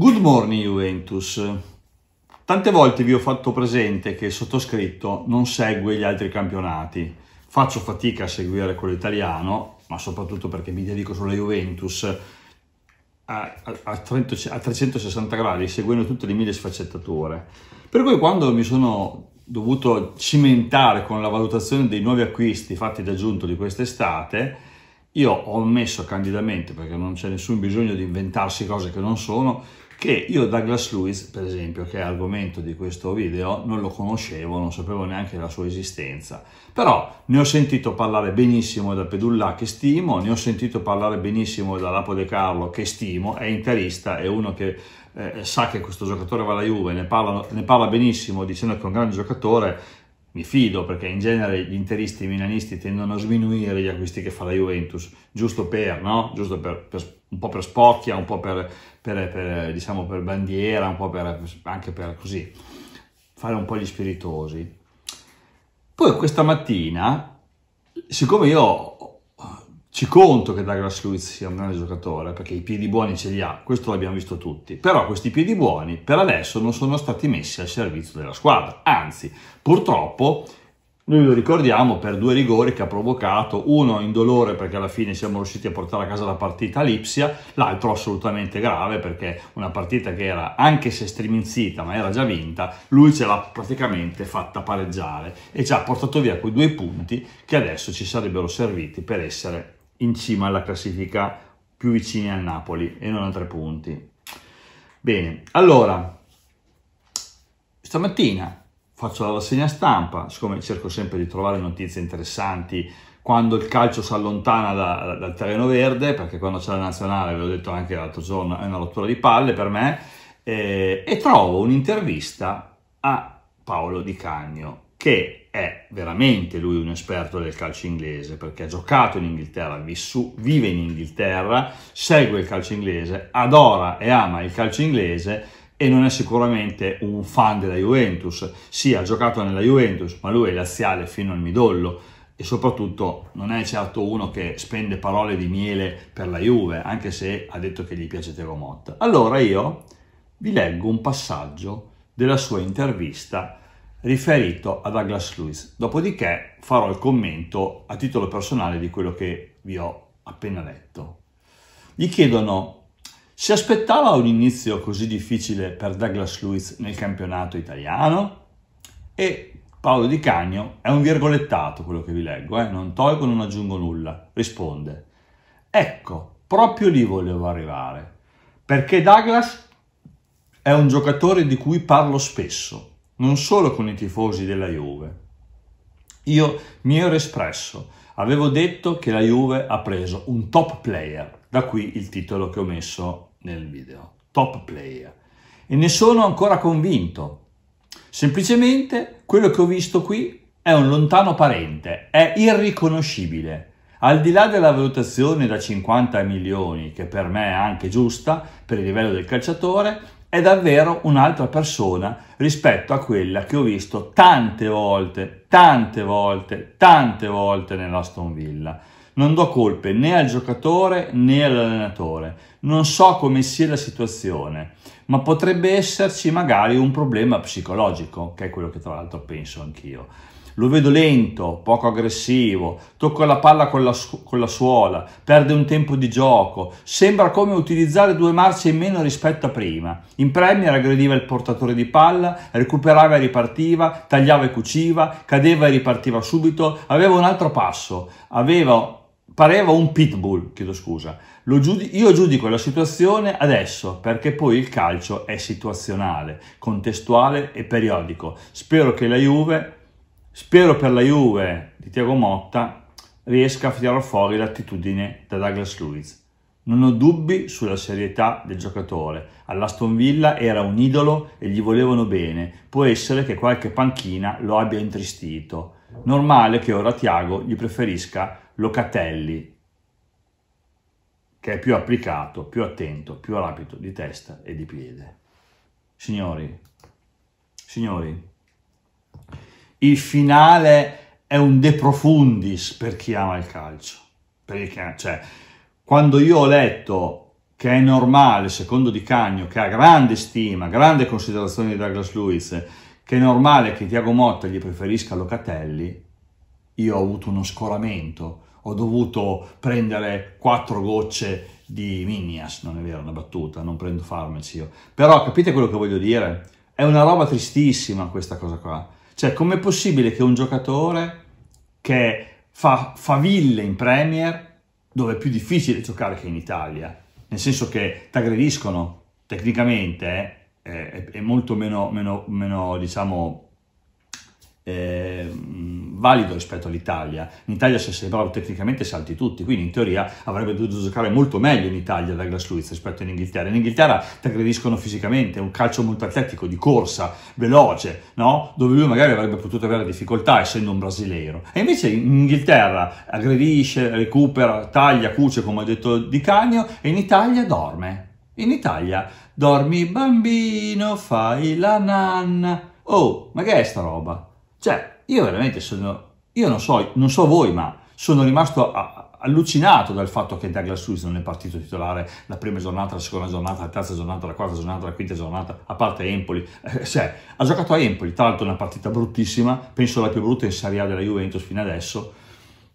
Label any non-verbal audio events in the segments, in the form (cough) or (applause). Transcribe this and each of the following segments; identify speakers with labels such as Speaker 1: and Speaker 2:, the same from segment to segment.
Speaker 1: Good morning Juventus. Tante volte vi ho fatto presente che il sottoscritto non segue gli altri campionati. Faccio fatica a seguire quello italiano, ma soprattutto perché mi dedico solo alla Juventus a, a, a, 30, a 360 gradi, seguendo tutte le mille sfaccettature. Per cui quando mi sono dovuto cimentare con la valutazione dei nuovi acquisti fatti da Giunto di quest'estate, io ho ammesso candidamente, perché non c'è nessun bisogno di inventarsi cose che non sono, che io Douglas Lewis, per esempio, che è argomento di questo video, non lo conoscevo, non sapevo neanche la sua esistenza, però ne ho sentito parlare benissimo da Pedulla, che stimo, ne ho sentito parlare benissimo da Lapo De Carlo, che stimo, è interista, è uno che eh, sa che questo giocatore va alla Juve, ne parla, ne parla benissimo dicendo che è un grande giocatore mi fido perché in genere gli interisti e i milanisti tendono a sminuire gli acquisti che fa la Juventus, giusto per, no? giusto per, per un po' per spocchia, un po' per, per, diciamo, per bandiera, un po' anche per così, fare un po' gli spiritosi. Poi questa mattina, siccome io ci conto che Douglas Luiz sia un grande giocatore perché i piedi buoni ce li ha, questo l'abbiamo visto tutti, però questi piedi buoni per adesso non sono stati messi al servizio della squadra, anzi purtroppo noi lo ricordiamo per due rigori che ha provocato, uno indolore perché alla fine siamo riusciti a portare a casa la partita a Lipsia, l'altro assolutamente grave perché una partita che era anche se striminzita ma era già vinta, lui ce l'ha praticamente fatta pareggiare e ci ha portato via quei due punti che adesso ci sarebbero serviti per essere in cima alla classifica più vicini al Napoli e non a tre punti. Bene, allora, stamattina faccio la rassegna stampa, siccome cerco sempre di trovare notizie interessanti quando il calcio si allontana da, dal terreno verde, perché quando c'è la nazionale, ve l'ho detto anche l'altro giorno, è una rottura di palle per me, eh, e trovo un'intervista a Paolo Di Cagno, che è veramente lui un esperto del calcio inglese perché ha giocato in Inghilterra, vissu, vive in Inghilterra, segue il calcio inglese, adora e ama il calcio inglese e non è sicuramente un fan della Juventus. Sì, ha giocato nella Juventus, ma lui è laziale fino al midollo e soprattutto non è certo uno che spende parole di miele per la Juve, anche se ha detto che gli piace Teo Motta. Allora io vi leggo un passaggio della sua intervista riferito a Douglas Lewis. Dopodiché farò il commento a titolo personale di quello che vi ho appena letto. Gli chiedono, si aspettava un inizio così difficile per Douglas Lewis nel campionato italiano? E Paolo Di Cagno, è un virgolettato quello che vi leggo, eh? non tolgo, non aggiungo nulla, risponde, ecco, proprio lì volevo arrivare, perché Douglas è un giocatore di cui parlo spesso, non solo con i tifosi della Juve. Io mi ero espresso, avevo detto che la Juve ha preso un top player, da qui il titolo che ho messo nel video, top player. E ne sono ancora convinto. Semplicemente quello che ho visto qui è un lontano parente, è irriconoscibile. Al di là della valutazione da 50 milioni, che per me è anche giusta per il livello del calciatore, è davvero un'altra persona rispetto a quella che ho visto tante volte, tante volte, tante volte nell'Aston Villa. Non do colpe né al giocatore né all'allenatore, non so come sia la situazione, ma potrebbe esserci magari un problema psicologico, che è quello che tra l'altro penso anch'io. Lo vedo lento, poco aggressivo, tocca la palla con la, con la suola, perde un tempo di gioco, sembra come utilizzare due marce in meno rispetto a prima. In Premier aggrediva il portatore di palla, recuperava e ripartiva, tagliava e cuciva, cadeva e ripartiva subito, aveva un altro passo, aveva pareva un pitbull, chiedo scusa. Giudico, io giudico la situazione adesso perché poi il calcio è situazionale, contestuale e periodico. Spero che la Juve Spero per la Juve di Tiago Motta riesca a tirare fuori l'attitudine da Douglas Luiz. Non ho dubbi sulla serietà del giocatore. All'Aston Villa era un idolo e gli volevano bene. Può essere che qualche panchina lo abbia intristito. Normale che ora Tiago gli preferisca Locatelli, che è più applicato, più attento, più rapido di testa e di piede. Signori, signori, il finale è un de profundis per chi ama il calcio. Perché, cioè, quando io ho letto che è normale, secondo Di Cagno, che ha grande stima, grande considerazione di Douglas Luiz, che è normale che Tiago Motta gli preferisca Locatelli, io ho avuto uno scoramento, ho dovuto prendere quattro gocce di Minias, non è vero, una battuta, non prendo farmaci io. Però capite quello che voglio dire? È una roba tristissima questa cosa qua. Cioè, com'è possibile che un giocatore che fa faville in Premier, dove è più difficile giocare che in Italia, nel senso che ti aggrediscono tecnicamente, eh, è, è, molto meno, meno, meno diciamo, eh, valido rispetto all'Italia. In Italia se sei bravo tecnicamente salti tutti, quindi in teoria avrebbe dovuto giocare molto meglio in Italia la Glasluiz rispetto in Inghilterra. In Inghilterra ti aggrediscono fisicamente, è un calcio molto atletico, di corsa, veloce, no? dove lui magari avrebbe potuto avere difficoltà essendo un brasileiro. E invece in Inghilterra aggredisce, recupera, taglia, cuce come ha detto di Cagno e in Italia dorme. In Italia dormi bambino, fai la nanna. Oh, ma che è sta roba? Cioè, io veramente sono, io non so, non so voi, ma sono rimasto a, allucinato dal fatto che Douglas Suiz non è partito titolare la prima giornata, la seconda giornata, la terza giornata, la quarta giornata, la quinta giornata, a parte Empoli. Eh, cioè, ha giocato a Empoli, tra l'altro una partita bruttissima, penso la più brutta in Serie A della Juventus fino adesso,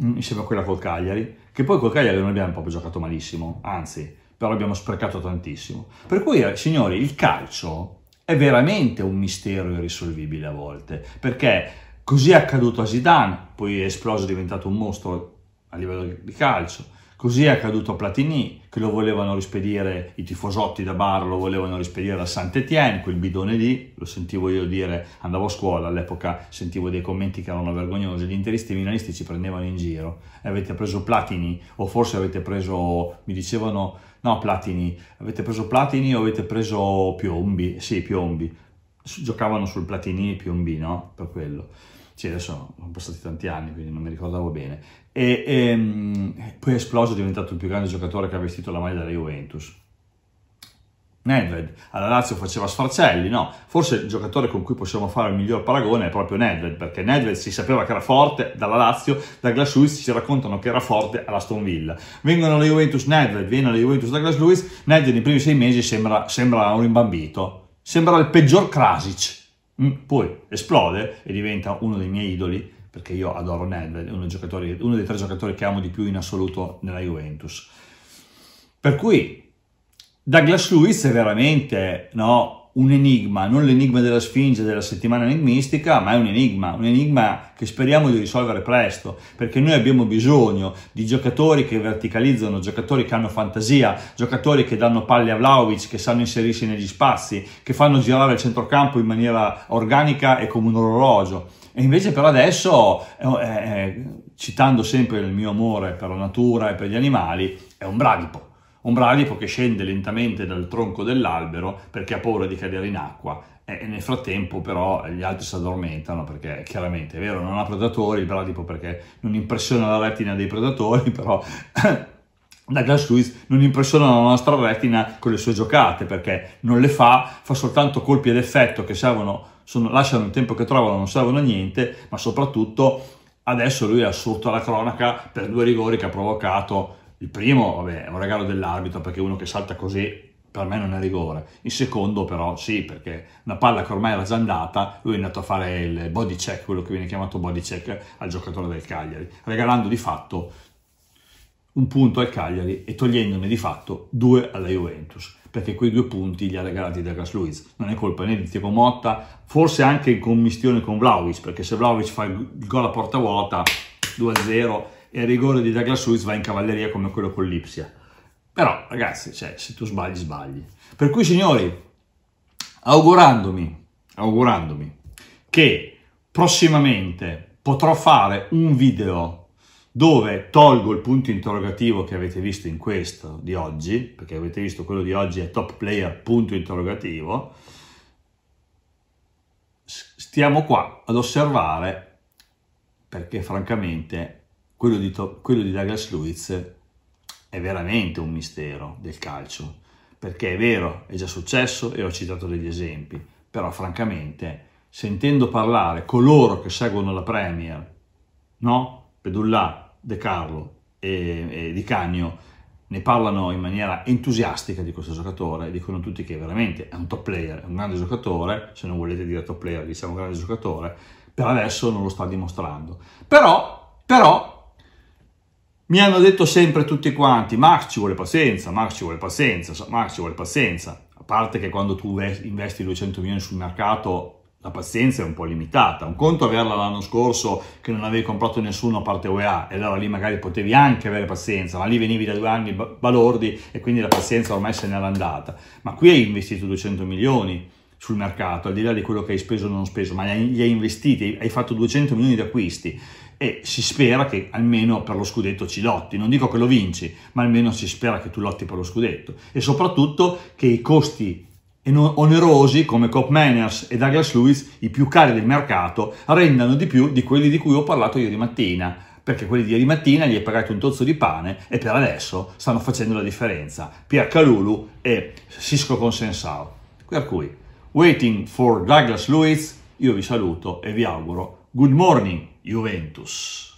Speaker 1: mm, insieme a quella col Cagliari, che poi col Cagliari non abbiamo proprio giocato malissimo, anzi, però abbiamo sprecato tantissimo. Per cui, eh, signori, il calcio è veramente un mistero irrisolvibile a volte, perché Così è accaduto a Zidane, poi è esploso, è diventato un mostro a livello di calcio. Così è accaduto a Platini, che lo volevano rispedire, i tifosotti da bar lo volevano rispedire a Saint-Étienne, quel bidone lì, lo sentivo io dire, andavo a scuola all'epoca, sentivo dei commenti che erano vergognosi, gli interisti milanisti ci prendevano in giro, e avete preso Platini, o forse avete preso, mi dicevano, no Platini, avete preso Platini o avete preso Piombi, sì Piombi, giocavano sul Platini e piombino Per quello. Cioè, adesso sono passati tanti anni, quindi non mi ricordavo bene. E, e ehm, poi è esploso, è diventato il più grande giocatore che ha vestito la maglia della Juventus. Nedved, alla Lazio faceva sfarcelli, no? Forse il giocatore con cui possiamo fare il miglior paragone è proprio Nedved, perché Nedved si sapeva che era forte dalla Lazio, da Glasluis ci raccontano che era forte alla Stone Villa. Vengono alla Juventus Nedved, viene alla Juventus da Glasluis, Nedved nei primi sei mesi sembra, sembra un rimbambito, Sembra il peggior Krasic. Mm, poi esplode e diventa uno dei miei idoli, perché io adoro Nedved, uno dei, uno dei tre giocatori che amo di più in assoluto nella Juventus. Per cui Douglas Lewis è veramente no, un enigma, non l'enigma della Sfinge della settimana enigmistica, ma è un enigma, un enigma che speriamo di risolvere presto, perché noi abbiamo bisogno di giocatori che verticalizzano, giocatori che hanno fantasia, giocatori che danno palle a Vlaovic, che sanno inserirsi negli spazi, che fanno girare il centrocampo in maniera organica e come un orologio. E invece per adesso, eh, eh, eh citando sempre il mio amore per la natura e per gli animali, è un bradipo. Un bradipo che scende lentamente dal tronco dell'albero perché ha paura di cadere in acqua e nel frattempo però gli altri si addormentano perché chiaramente è vero non ha predatori, il bradipo perché non impressiona la retina dei predatori, (laughs) però (laughs) Douglas Lewis non impressiona la nostra retina con le sue giocate perché non le fa, fa soltanto colpi ad effetto che servono, sono, lasciano il tempo che trovano, non servono a niente, ma soprattutto adesso lui è assurdo alla cronaca per due rigori che ha provocato il primo, vabbè, è un regalo dell'arbitro perché uno che salta così per me non è rigore. Il secondo però sì, perché una palla che ormai era già andata, lui è andato a fare il body check, quello che viene chiamato body check al giocatore del Cagliari, regalando di fatto un punto al Cagliari e togliendone di fatto due alla Juventus, perché quei due punti li ha regalati Douglas Luiz. Non è colpa né di Tiago Motta, forse anche in commistione con Vlaovic, perché se Vlaovic fa il gol a porta vuota 2-0 e il rigore di Douglas Luiz va in cavalleria come quello con l'Ipsia. Però ragazzi, cioè, se tu sbagli, sbagli. Per cui signori, augurandomi, augurandomi che prossimamente potrò fare un video dove tolgo il punto interrogativo che avete visto in questo di oggi, perché avete visto quello di oggi è top player punto interrogativo, stiamo qua ad osservare perché francamente quello di, quello di Douglas Luiz è veramente un mistero del calcio, perché è vero, è già successo e ho citato degli esempi, però francamente sentendo parlare coloro che seguono la Premier, no? Pedullà, De Carlo e, e Di Cagno, ne parlano in maniera entusiastica di questo giocatore, dicono tutti che veramente è un top player, è un grande giocatore, se non volete dire top player diciamo un grande giocatore, per adesso non lo sta dimostrando. Però, però mi hanno detto sempre tutti quanti, Max ci vuole pazienza, Max ci vuole pazienza, Max ci vuole pazienza. A parte che quando tu investi 200 milioni sul mercato la pazienza è un po' limitata. Un conto averla l'anno scorso che non avevi comprato nessuno a parte UEA e allora lì magari potevi anche avere pazienza, ma lì venivi da due anni balordi e quindi la pazienza ormai se n'era andata. Ma qui hai investito 200 milioni sul mercato, al di là di quello che hai speso o non speso, ma li hai investiti, hai fatto 200 milioni di acquisti e si spera che almeno per lo scudetto ci lotti. Non dico che lo vinci, ma almeno si spera che tu lotti per lo scudetto e soprattutto che i costi onerosi come Cop Manners e Douglas Lewis, i più cari del mercato, rendano di più di quelli di cui ho parlato ieri mattina, perché quelli di ieri mattina gli hai pagato un tozzo di pane e per adesso stanno facendo la differenza. Pier Calulu e Cisco Consensao. Per cui, waiting for Douglas Lewis, io vi saluto e vi auguro good morning. Juventus.